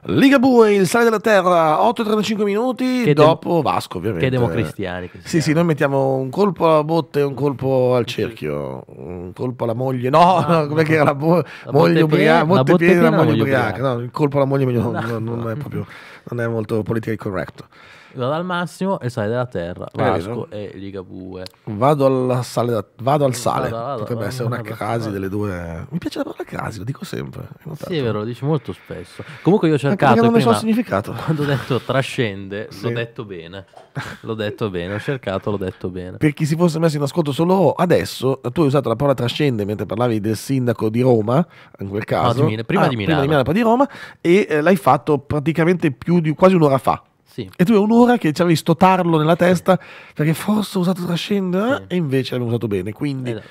A: Liga Ligabue, il sale della terra, 8-35 minuti, che dopo Vasco ovviamente. Che democristiani. Che sì, sì, noi mettiamo un colpo alla botte e un colpo al cerchio, un colpo alla moglie, no, ah, *laughs* no perché era la, bo- la moglie ubriaca, botte piena, la moglie ubriaca, no, il colpo alla moglie no, non, non, è *laughs* proprio, non è molto politically corretto vado al massimo e sale della terra, Vasco
B: e Ligabue.
A: Vado, alla sale da, vado al sale, vado, vado, potrebbe essere una crasi delle due... Mi piace la parola crasi, lo dico sempre. Sì, è vero, lo dici molto spesso. Comunque io ho cercato... non ne so il significato. *laughs* Quando ho detto
B: trascende, sì. l'ho detto bene. L'ho detto bene, ho cercato, l'ho detto bene. Per chi
A: si fosse messo in ascolto solo adesso, tu hai usato la parola trascende mentre parlavi del sindaco di Roma, in quel ah, caso. No, di Milano, prima, ah, di Milano. prima di Milano, di Roma, e eh, l'hai fatto praticamente più di quasi un'ora fa. Sì. E tu hai un'ora che ci avevi sto tarlo nella testa sì. perché forse ho usato Trascenda sì. e invece l'abbiamo usato bene. Quindi esatto.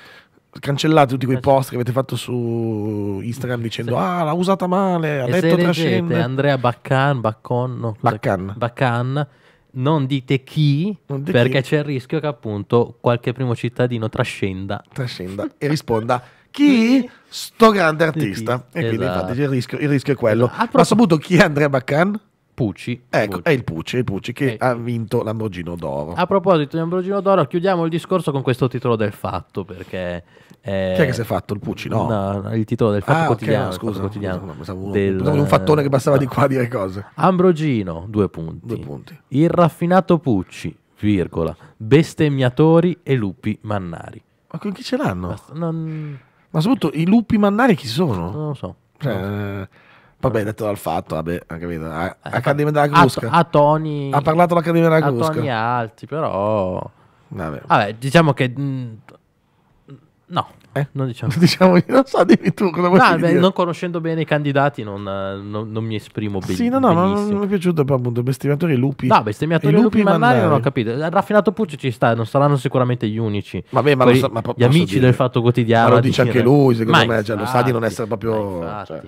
A: cancellate tutti quei post che avete fatto su Instagram dicendo ah l'ha usata male, ha e detto Trascenda.
B: Andrea Baccan, Baccon, no, cioè Baccan. Baccan non dite chi, non dite perché chi. c'è il rischio che appunto qualche
A: primo cittadino trascenda. Trascenda e *laughs* risponda chi? Sto grande artista. Chi? E esatto. quindi infatti esatto. il rischio, il rischio è quello. Esatto. Ha saputo chi è Andrea Baccan? Pucci. Ecco, Pucci. è il Pucci, il Pucci che ecco. ha vinto l'Ambrogino d'Oro. A
B: proposito di Ambrogino d'Oro, chiudiamo il discorso con questo titolo del fatto, perché... Eh, Chi è che si è
A: fatto il Pucci? No, no il titolo del fatto ah,
B: quotidiano. Okay, scusa, quotidiano
A: scusa, no, del, pensavo un fattone che passava di qua a dire cose.
B: Ambrogino, due punti. Due punti. Il raffinato Pucci, virgola, bestemmiatori e
A: lupi mannari. Ma con chi ce l'hanno?
B: non...
A: Ma soprattutto i lupi mannari chi sono? Non lo so. Cioè, eh, Vabbè, detto dal fatto, vabbè, ha capito. Accademia eh, della Crusca. A, a Tony. Ha parlato l'Accademia della Crusca. A Tony Alti, però. Vabbè. vabbè diciamo
B: che. Mh, mm, no, eh? non diciamo. *laughs* diciamo. io Non so, dimmi tu cosa vuoi no, beh, Non
A: conoscendo bene
B: i candidati, non, non, non mi esprimo bene. Sì, no, no, benissimo. non mi
A: è piaciuto però, appunto. Bestemmiatori e lupi. No, bestemmiatori e lupi, lupi mannari, non ho
B: capito. Raffinato Pucci ci sta, non saranno sicuramente gli unici. Vabbè, ma, Poi, lo so, ma gli amici dire. del fatto quotidiano. Ma lo dice anche lui, secondo ma me. Infatti, cioè, lo sa di non essere proprio. Infatti. Cioè.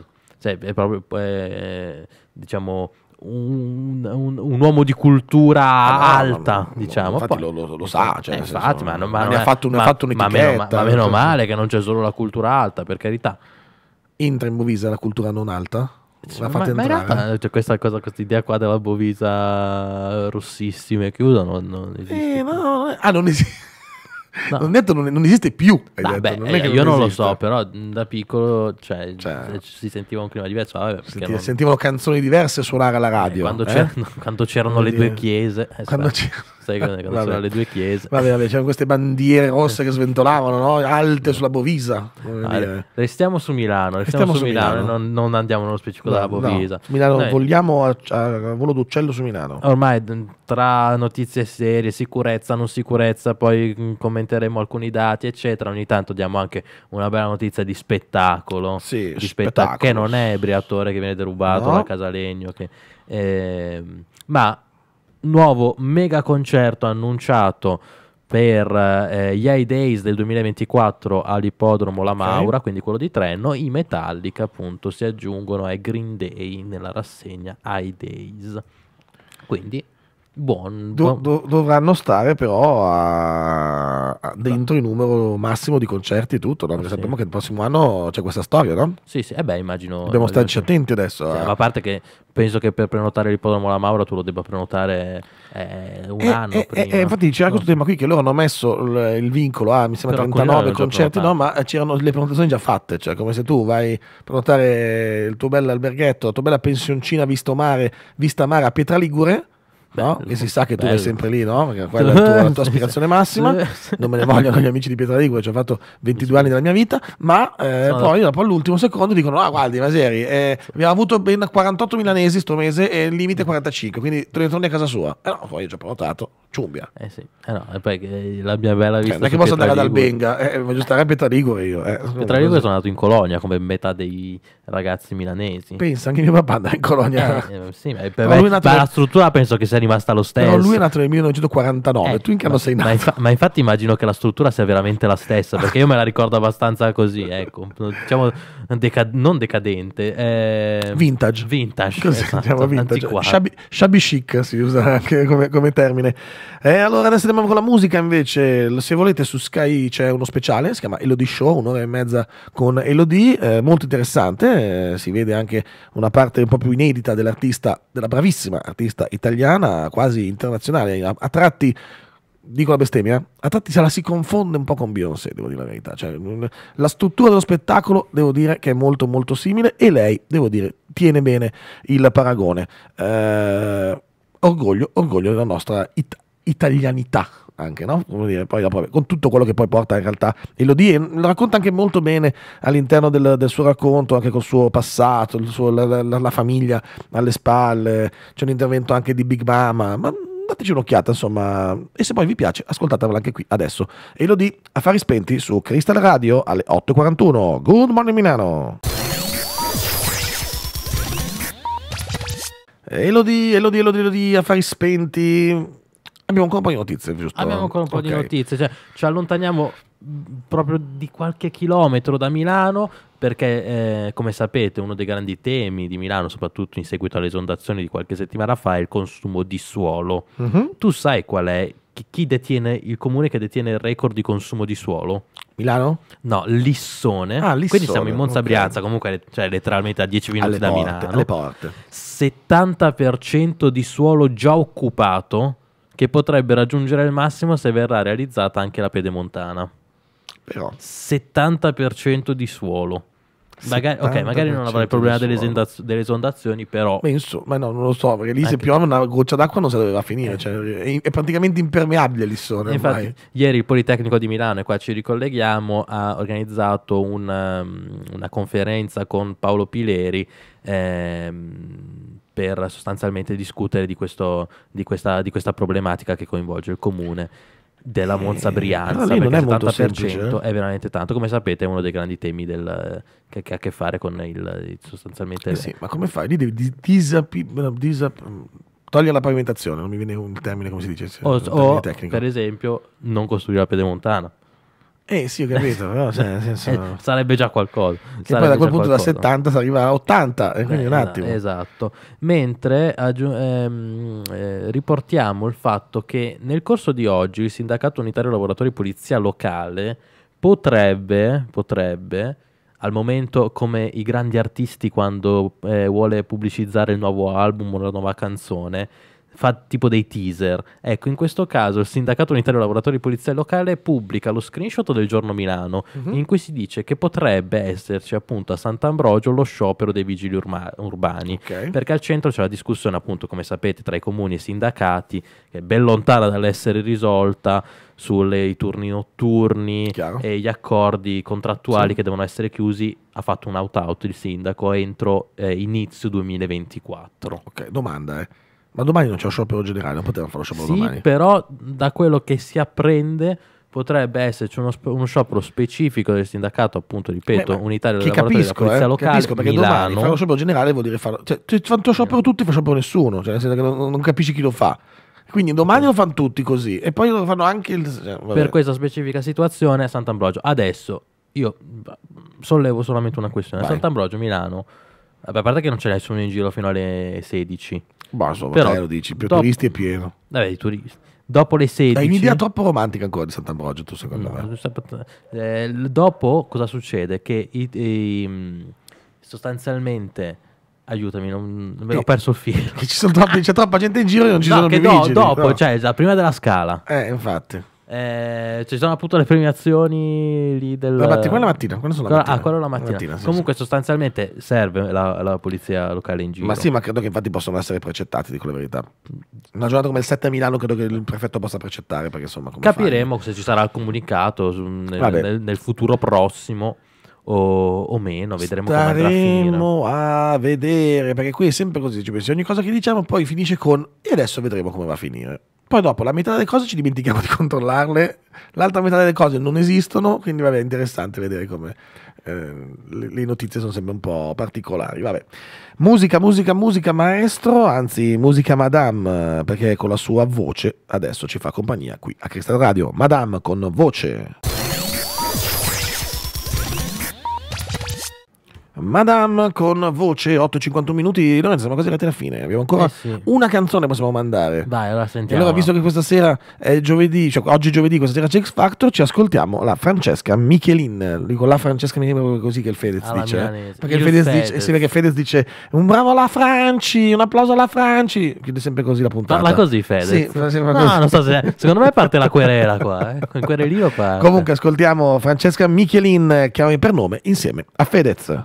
B: Cioè, è proprio, eh, diciamo, un, un, un, uomo di cultura ah, alta, no, diciamo. Infatti Poi, lo, lo, lo, sa, cioè, eh, infatti, ma, non, ma, ma, ne ha fatto, ma, ha fatto un'etichetta. Ma meno, meno male che non c'è solo la cultura alta, per carità.
A: Entra in Bovisa la cultura non alta?
B: Cioè, ma, ma in realtà cioè, questa, cosa, questa idea qua della Bovisa eh, rossissima e chiusa non, non eh,
A: esiste. Eh, no, ah, non esiste. *laughs* No. Non, detto, non, non, esiste più. Vabbè, detto, non eh, io non, non lo so,
B: però da piccolo cioè, cioè, si sentiva un clima diverso. Vabbè, senti,
A: sentivano canzoni diverse suonare alla eh, radio. Eh? *laughs* eh,
B: quando, eh? c'erano le due chiese. quando c'erano sai come quando c'erano le due chiese.
A: Vabbè, vabbè, c'erano queste bandiere rosse che sventolavano, no? alte sulla Bovisa.
B: Allora, restiamo su Milano, restiamo, restiamo su, su Milano, Milano. Non, non, andiamo nello specifico della Bovisa. No. Milano, Noi,
A: vogliamo a, a, volo d'uccello su
B: Milano. Ormai tra notizie serie, sicurezza, non sicurezza, poi mm, commenteremo alcuni dati, eccetera. Ogni tanto diamo anche una bella notizia di spettacolo. Sì, di spettacolo. Che non è Briatore che viene derubato no. da Casalegno. Che, eh, ma nuovo mega concerto annunciato per eh, gli High Days del 2024 all'ippodromo La Maura, okay. quindi quello di Trenno, i Metallica appunto si aggiungono ai Green Day nella rassegna High Days.
A: Quindi buon, Do, do, dovranno stare però a, a dentro il numero massimo di concerti e tutto, no? perché sì. sappiamo che il prossimo anno c'è questa storia, no? Sì, sì, eh beh, immagino. Dobbiamo starci attenti adesso. Sì, eh. A
B: parte che penso che per prenotare l'ippodromo La Maura tu lo debba prenotare eh, un e, eh, anno e, eh, eh, prima.
A: E, infatti c'era questo tema qui che loro hanno messo il, il vincolo a, ah, mi sembra, però 39 concerti, no? Ma c'erano le prenotazioni già fatte, cioè come se tu vai a prenotare il tuo bel alberghetto, la tua bella pensioncina visto mare, vista mare a Pietraligure no? che si sa che tu bello. vai sempre lì, no? Perché quella è la tua, la tua aspirazione *laughs* massima. non me ne vogliono gli amici di Pietraligua, ci ho fatto 22 anni della mia vita, ma eh, poi dopo l'ultimo secondo dicono, ah guardi Maseri, eh, abbiamo avuto ben 48 milanesi sto mese e il limite 45, quindi torni a casa sua. Eh no, poi ho già prenotato, ciumbia. Eh sì, eh no,
B: e poi la mia bella cioè, vita... Eh, non è che posso andare ad Albenga,
A: eh, voglio stare a Pietraligua io. Eh. Pietraligua
B: sono andato in colonia come metà dei ragazzi milanesi. Pensa, anche mio papà andava in colonia. Eh, sì, ma, per me, la struttura penso che sia rimasta lo stesso. Però lui è
A: nato nel 1949, eh, tu in che anno sei
B: nato? Ma, infa- ma, infatti immagino che la struttura sia veramente la stessa, perché io me la ricordo abbastanza così, ecco, diciamo deca- non decadente. Eh... Vintage. Vintage, Così esatto, vintage. Shabby,
A: shabby, chic si usa anche come, come termine. Eh, allora adesso andiamo con la musica invece, se volete su Sky c'è uno speciale, si chiama Elodie Show, un'ora e mezza con Elodie, eh, molto interessante, eh, si vede anche una parte un po' più inedita dell'artista, della bravissima artista italiana, quasi internazionale, a, a tratti dico la bestemmia, a tratti se la si confonde un po' con Beyoncé, devo dire la verità. Cioè, la struttura dello spettacolo, devo dire che è molto molto simile e lei, devo dire, tiene bene il paragone. Eh, orgoglio, orgoglio della nostra it- italianità, anche, no? Come dire, poi dopo, con tutto quello che poi porta in realtà Elodie, lo racconta anche molto bene all'interno del, del, suo racconto, anche col suo passato, suo, la, la, la famiglia alle spalle, c'è un intervento anche di Big Mama, ma dateci un'occhiata, insomma, e se poi vi piace, ascoltatevela anche qui adesso. E lo di Affari Spenti su Crystal Radio alle 8.41. Good morning Milano! Elodie, Elodie, Elodie, Elodie, affari spenti. Abbiamo ancora un po' di notizie, giusto? Abbiamo ancora un po' okay. di notizie, cioè ci
B: allontaniamo proprio di qualche chilometro da Milano perché eh, come sapete uno dei grandi temi di Milano soprattutto in seguito alle esondazioni di qualche settimana fa è il consumo di suolo mm-hmm. tu sai qual è chi detiene il comune che detiene il record di consumo di suolo? Milano? No, Lissone. Ah, Lissone. Quindi siamo in Monza okay. Brianza, comunque cioè, letteralmente a 10 minuti alle da porte, Milano. Alle porte. 70% di suolo già occupato che potrebbe raggiungere il massimo se verrà realizzata anche la pedemontana. Però 70% di suolo. Magari, ok, magari non avrai il problema delle, esondaz- delle, esondazioni, però. Ma,
A: insomma, no, non lo so, perché lì anche... se piove una goccia d'acqua non se doveva finire, eh. cioè, è, è, praticamente impermeabile lì sono. Infatti, ormai. ieri il Politecnico
B: di Milano, e qua ci ricolleghiamo, ha organizzato una, um, una conferenza con Paolo Pileri. Ehm, per sostanzialmente discutere di, questo, di, questa, di questa problematica che coinvolge il comune della eh, Monza Brianza, eh, perché il 70% semplice, eh? è veramente tanto. Come sapete, è uno dei grandi temi del, che, che, ha a che fare con il sostanzialmente. Eh sì, ma come fai? Lì
A: devi di, disap, togliere la pavimentazione, non mi viene un termine come si
B: dice. O, o per
A: esempio,
B: non costruire la pedemontana.
A: Eh sì, ho capito, *laughs* però cioè, senso...
B: Eh, sarebbe già qualcosa. Che poi da quel punto qualcosa. da 70 si arriva a 80, e quindi eh, un attimo. Esatto. Mentre aggiu- ehm, eh, riportiamo il fatto che nel corso di oggi il Sindacato Unitario Lavoratori Polizia Locale potrebbe, potrebbe al momento come i grandi artisti quando eh, vuole pubblicizzare il nuovo album o la nuova canzone, fa tipo dei teaser. Ecco, in questo caso il Sindacato Unitario Lavoratori Polizia Locale pubblica lo screenshot del giorno Milano uh-huh. in cui si dice che potrebbe esserci appunto a Sant'Ambrogio lo sciopero dei vigili urma- urbani, okay. perché al centro c'è la discussione appunto, come sapete, tra i comuni e i sindacati, che è ben lontana dall'essere risolta sui turni notturni Chiaro. e gli accordi contrattuali sì. che devono essere chiusi ha fatto un out out il sindaco entro eh, inizio 2024.
A: Ok, domanda eh ma domani non c'è
B: lo sciopero generale, non potevano lo sciopero sì, domani. Però da quello che si apprende potrebbe esserci uno, uno sciopero specifico del sindacato, appunto, ripeto, eh, unitario della capisco, polizia eh, locale. Capisco perché Milano. domani fare lo sciopero
A: generale vuol dire fare... Cioè, fanno lo sciopero tutti e fa sciopero nessuno, cioè, nel senso che non, non capisci chi lo fa. Quindi domani lo fanno tutti così e poi lo fanno anche il... Cioè, per questa specifica
B: situazione a Sant'Ambrogio. Adesso io sollevo solamente una questione. A Sant'Ambrogio, Milano, a parte che non c'è nessuno in giro fino alle 16. Basso, Però, te lo dici, più dopo, turisti
A: è pieno. Vabbè, i turisti. Dopo le 16... Hai un'idea troppo romantica ancora di Sant'Ambrogio, tu secondo no, me.
B: Eh, dopo cosa succede? Che i, i, mm, sostanzialmente... Aiutami, non, non eh, ho perso il filo.
A: Troppi, c'è troppa gente in giro
B: e non ci no, sono più do, Dopo, no. cioè, prima della scala. Eh, infatti. Eh, ci sono appunto le premiazioni lì del... La mattina, quella mattina, quando sono la mattina. Ah, quella la mattina. mattina sì, Comunque sì. sostanzialmente serve la, la, polizia locale in giro. Ma sì, ma credo che infatti possono essere precettati, dico la verità.
A: Una giornata come il 7 a Milano credo che il prefetto possa precettare, perché insomma...
B: Capiremo fai? se ci sarà il comunicato nel, nel, nel futuro prossimo. O, o, meno, vedremo
A: Staremo a vedere, perché qui è sempre così, ci ogni cosa che diciamo poi finisce con e adesso vedremo come va a finire. Poi dopo la metà delle cose ci dimentichiamo di controllarle, l'altra metà delle cose non esistono, quindi vabbè è interessante vedere come eh, le, le, notizie sono sempre un po' particolari. Vabbè. Musica, musica, musica maestro, anzi musica madame, perché con la sua voce adesso ci fa compagnia qui a Cristal Radio. Madame con voce. Madame con voce 8,51 minuti. Lorenzo siamo quasi arrivati alla fine. Abbiamo ancora eh sì. una canzone possiamo mandare. Vai, allora sentiamo. allora, visto che questa sera è giovedì, cioè oggi è giovedì, questa sera c'è X Factor, ci ascoltiamo la Francesca Michelin. Dico la Francesca Michelin proprio così che il Fedez alla dice. Eh. Milanese. Perché il, Fedez, Fedez, dice, sì, perché Fedez dice un bravo alla Franci, un applauso alla Franci. Chiude sempre così la puntata. Parla così Fedez. Sì, così. non so se secondo me parte la querela qua, eh.
B: il querelino parte.
A: Comunque ascoltiamo Francesca Michelin, chiami per nome insieme a Fedez.